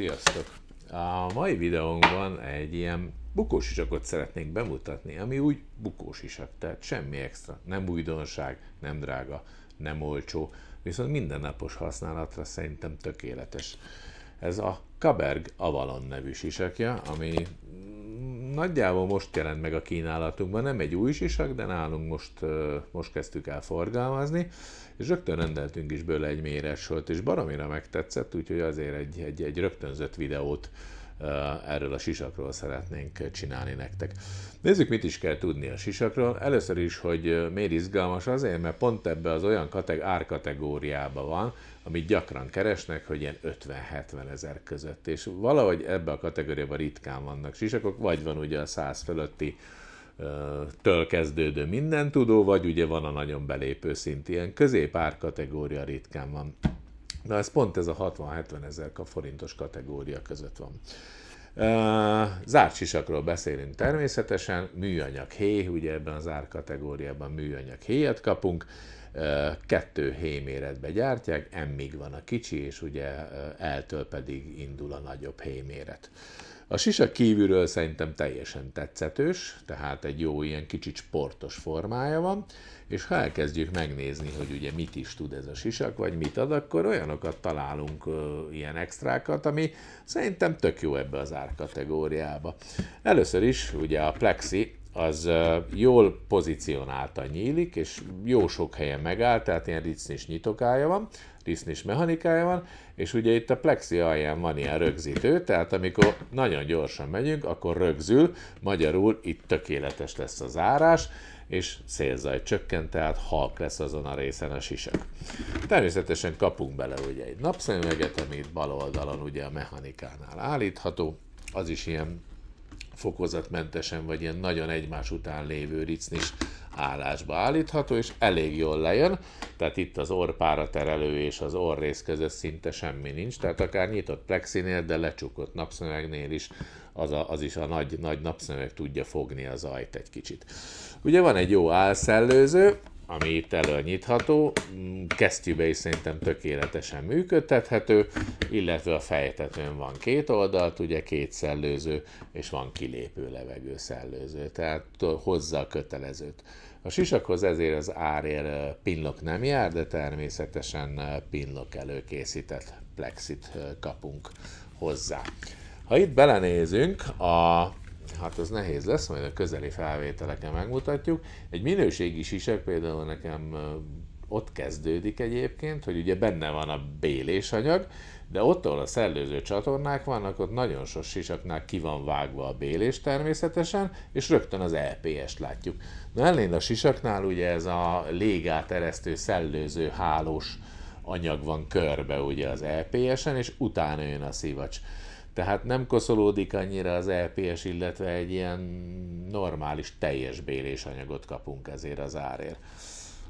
Sziasztok! A mai videónkban egy ilyen bukósisakot szeretnék bemutatni, ami úgy bukósisak, hát tehát semmi extra, nem újdonság, nem drága, nem olcsó, viszont mindennapos használatra szerintem tökéletes. Ez a Kaberg Avalon nevű sisakja, ami nagyjából most jelent meg a kínálatunkban, nem egy új sisak, de nálunk most, most kezdtük el forgalmazni, és rögtön rendeltünk is bőle egy méresölt, és baromira megtetszett, úgyhogy azért egy, egy, egy rögtönzött videót erről a sisakról szeretnénk csinálni nektek. Nézzük, mit is kell tudni a sisakról. Először is, hogy miért izgalmas azért, mert pont ebbe az olyan kateg- árkategóriába van, amit gyakran keresnek, hogy ilyen 50-70 ezer között. És valahogy ebbe a kategóriába ritkán vannak sisakok, vagy van ugye a 100 fölötti től kezdődő minden tudó, vagy ugye van a nagyon belépő szint, ilyen középár kategória ritkán van. Na ez pont ez a 60-70 ezer forintos kategória között van. Zárt sisakról beszélünk természetesen, műanyag héj, ugye ebben az árkategóriában műanyag héjat kapunk, kettő héméretbe gyártják, emmig van a kicsi, és ugye eltől pedig indul a nagyobb héméret. A sisak kívülről szerintem teljesen tetszetős, tehát egy jó ilyen kicsit sportos formája van, és ha elkezdjük megnézni, hogy ugye mit is tud ez a sisak, vagy mit ad, akkor olyanokat találunk, ö, ilyen extrákat, ami szerintem tök jó ebbe az árkategóriába. Először is ugye a plexi az jól pozícionálta nyílik, és jó sok helyen megáll, tehát ilyen ricnis nyitokája van, ricnis mechanikája van, és ugye itt a plexi alján van ilyen rögzítő, tehát amikor nagyon gyorsan megyünk, akkor rögzül, magyarul itt tökéletes lesz az zárás, és szélzaj csökken, tehát halk lesz azon a részen a sisak. Természetesen kapunk bele ugye egy napszemüveget, ami itt bal oldalon ugye a mechanikánál állítható, az is ilyen fokozatmentesen, vagy ilyen nagyon egymás után lévő ricnis állásba állítható, és elég jól lejön, tehát itt az orrpára terelő és az rész között szinte semmi nincs, tehát akár nyitott plexinél, de lecsukott napszövegnél is az, a, az is a nagy, nagy napszöveg tudja fogni az ajt egy kicsit. Ugye van egy jó álszellőző, ami itt előnyitható, mm, kesztyűbe is szerintem tökéletesen működtethető, illetve a fejtetőn van két oldalt, ugye két szellőző, és van kilépő levegő szellőző, tehát hozza a kötelezőt. A sisakhoz ezért az árér pinlok nem jár, de természetesen pinlok előkészített plexit kapunk hozzá. Ha itt belenézünk a Hát az nehéz lesz, majd a közeli felvételeken megmutatjuk. Egy minőségi sisek például nekem ott kezdődik egyébként, hogy ugye benne van a bélésanyag, de ott, ahol a szellőző csatornák vannak, ott nagyon sok sisaknál ki van vágva a bélés természetesen, és rögtön az LPS-t látjuk. Na ellén a sisaknál ugye ez a légát eresztő szellőző hálós anyag van körbe ugye az LPS-en, és utána jön a szivacs. Tehát nem koszolódik annyira az LPS, e illetve egy ilyen normális teljes bélésanyagot kapunk ezért az árért.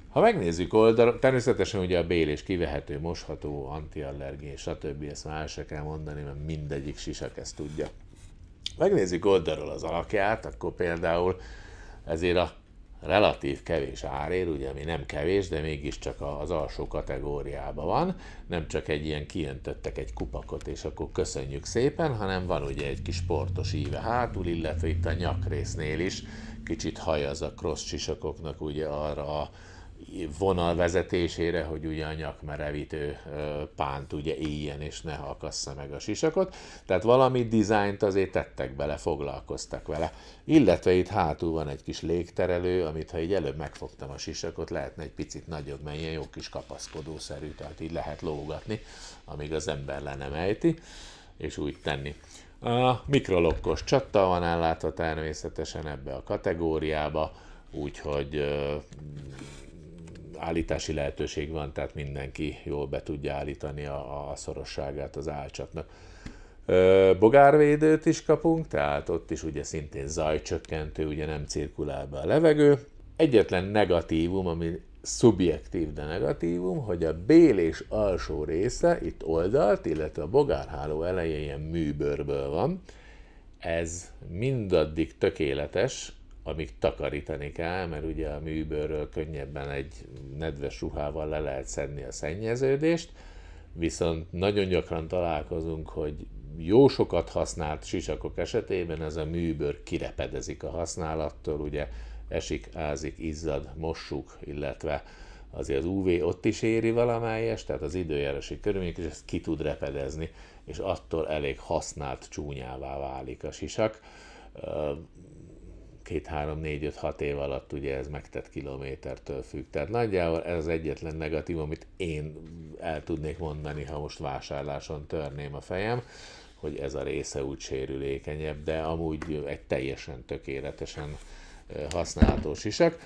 Ha megnézzük oldalon, természetesen ugye a bélés kivehető, mosható, antiallergén, stb. ezt már se kell mondani, mert mindegyik sisak ezt tudja. Megnézzük oldalról az alakját, akkor például ezért a relatív kevés árér, ugye ami nem kevés, de mégiscsak az alsó kategóriában van, nem csak egy ilyen kijöntöttek egy kupakot, és akkor köszönjük szépen, hanem van ugye egy kis sportos íve hátul, illetve itt a nyakrésznél is kicsit haj az a cross ugye arra a vonal vezetésére, hogy ugye a nyakmerevítő pánt ugye éljen és ne hakassza meg a sisakot. Tehát valami dizájnt azért tettek bele, foglalkoztak vele. Illetve itt hátul van egy kis légterelő, amit ha így előbb megfogtam a sisakot, lehetne egy picit nagyobb, mert ilyen jó kis kapaszkodószerű, tehát így lehet lógatni, amíg az ember le nem ejti, és úgy tenni. A mikrolokkos csatta van ellátva természetesen ebbe a kategóriába, úgyhogy állítási lehetőség van, tehát mindenki jól be tudja állítani a, a szorosságát az álcsapnak. Bogárvédőt is kapunk, tehát ott is ugye szintén zajcsökkentő, ugye nem cirkulál be a levegő. Egyetlen negatívum, ami szubjektív, de negatívum, hogy a bél és alsó része, itt oldalt, illetve a bogárháló elején ilyen műbőrből van, ez mindaddig tökéletes, amíg takarítani kell, mert ugye a műbőről könnyebben egy nedves ruhával le lehet szedni a szennyeződést, viszont nagyon gyakran találkozunk, hogy jó sokat használt sisakok esetében ez a műbőr kirepedezik a használattól, ugye esik, ázik, izzad, mossuk, illetve azért az UV ott is éri valamelyest, tehát az időjárási körülmények, és ezt ki tud repedezni, és attól elég használt csúnyává válik a sisak két, három, négy, öt, hat év alatt ugye ez megtett kilométertől függ. Tehát nagyjából ez az egyetlen negatív, amit én el tudnék mondani, ha most vásárláson törném a fejem, hogy ez a része úgy sérülékenyebb, de amúgy egy teljesen tökéletesen használható sisak.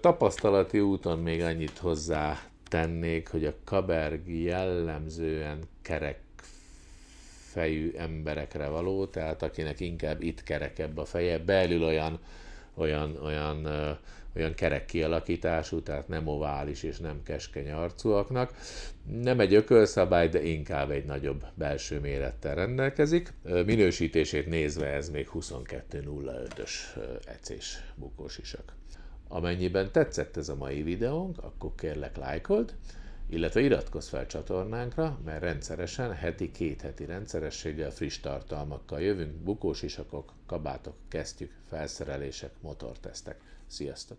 Tapasztalati úton még annyit hozzá tennék, hogy a kaberg jellemzően kerek fejű emberekre való, tehát akinek inkább itt kerekebb a feje, belül olyan, olyan, olyan, olyan kerek kialakítású, tehát nem ovális és nem keskeny arcúaknak. Nem egy ökölszabály, de inkább egy nagyobb belső mérettel rendelkezik. Minősítését nézve ez még 22.05-ös ecés isak. Amennyiben tetszett ez a mai videónk, akkor kérlek lájkold, like illetve iratkozz fel csatornánkra, mert rendszeresen, heti, két heti rendszerességgel friss tartalmakkal jövünk, bukós isakok, kabátok, kesztyük, felszerelések, motortesztek. Sziasztok!